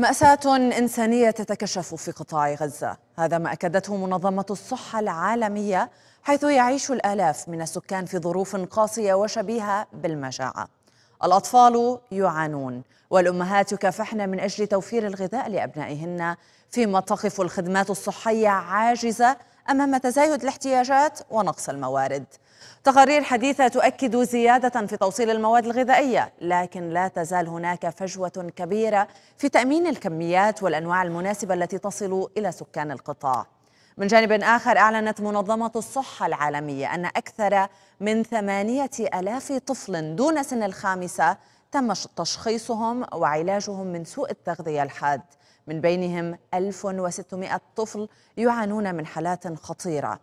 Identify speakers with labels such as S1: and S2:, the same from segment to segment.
S1: مأساة إنسانية تتكشف في قطاع غزة، هذا ما أكدته منظمة الصحة العالمية حيث يعيش الآلاف من السكان في ظروف قاسية وشبيهة بالمجاعة. الأطفال يعانون والأمهات يكافحن من أجل توفير الغذاء لأبنائهن فيما تقف الخدمات الصحية عاجزة أمام تزايد الاحتياجات ونقص الموارد تقارير حديثة تؤكد زيادة في توصيل المواد الغذائية لكن لا تزال هناك فجوة كبيرة في تأمين الكميات والأنواع المناسبة التي تصل إلى سكان القطاع من جانب آخر أعلنت منظمة الصحة العالمية أن أكثر من ثمانية ألاف طفل دون سن الخامسة تم تشخيصهم وعلاجهم من سوء التغذية الحاد من بينهم 1600 طفل يعانون من حالات خطيرة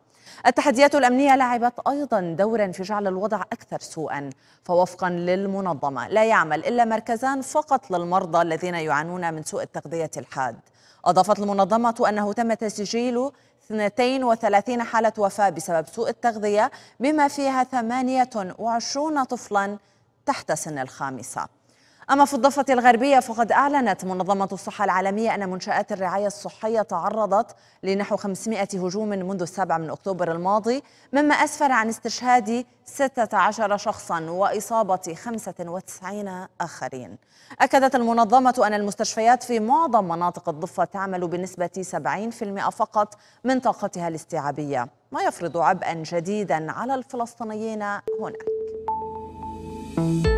S1: التحديات الأمنية لعبت أيضا دورا في جعل الوضع أكثر سوءا فوفقا للمنظمة لا يعمل إلا مركزان فقط للمرضى الذين يعانون من سوء التغذية الحاد أضافت المنظمة أنه تم تسجيل 32 حالة وفاة بسبب سوء التغذية بما فيها 28 طفلا تحت سن الخامسة أما في الضفة الغربية فقد أعلنت منظمة الصحة العالمية أن منشآت الرعاية الصحية تعرضت لنحو 500 هجوم منذ السابع من أكتوبر الماضي مما أسفر عن استشهاد 16 شخصا وإصابة 95 آخرين أكدت المنظمة أن المستشفيات في معظم مناطق الضفة تعمل بنسبة 70% فقط من طاقتها الاستيعابية ما يفرض عبئا جديدا على الفلسطينيين هناك